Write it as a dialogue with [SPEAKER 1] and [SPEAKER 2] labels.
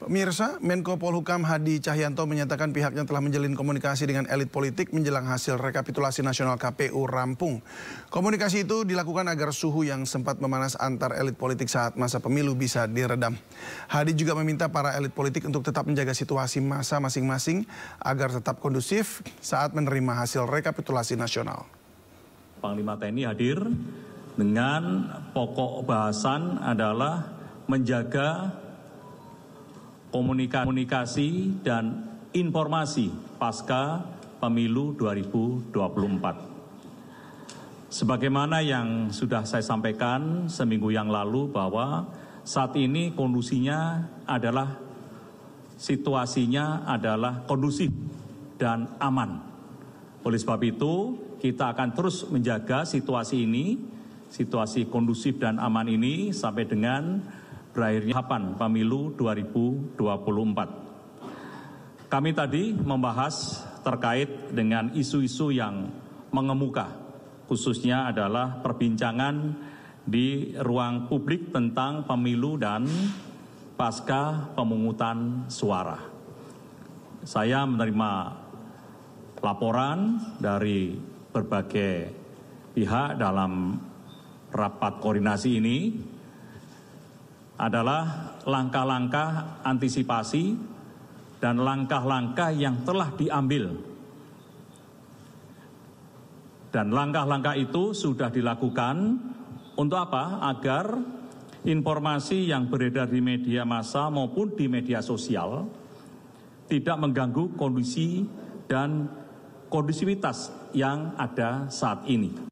[SPEAKER 1] Pemirsa, Menko Polhukam Hadi Cahyanto menyatakan pihaknya telah menjalin komunikasi dengan elit politik menjelang hasil rekapitulasi nasional KPU rampung. Komunikasi itu dilakukan agar suhu yang sempat memanas antar elit politik saat masa pemilu bisa diredam. Hadi juga meminta para elit politik untuk tetap menjaga situasi masa masing-masing agar tetap kondusif saat menerima hasil rekapitulasi nasional.
[SPEAKER 2] Panglima TNI hadir dengan pokok bahasan adalah menjaga komunikasi dan informasi pasca pemilu 2024. Sebagaimana yang sudah saya sampaikan seminggu yang lalu bahwa saat ini kondusinya adalah situasinya adalah kondusif dan aman. Oleh sebab itu, kita akan terus menjaga situasi ini, situasi kondusif dan aman ini sampai dengan berakhirnya tahapan pemilu 2024. Kami tadi membahas terkait dengan isu-isu yang mengemuka, khususnya adalah perbincangan di ruang publik tentang pemilu dan pasca pemungutan suara. Saya menerima laporan dari berbagai pihak dalam rapat koordinasi ini adalah langkah-langkah antisipasi dan langkah-langkah yang telah diambil. Dan langkah-langkah itu sudah dilakukan untuk apa? Agar informasi yang beredar di media massa maupun di media sosial tidak mengganggu kondisi dan kondusivitas yang ada saat ini.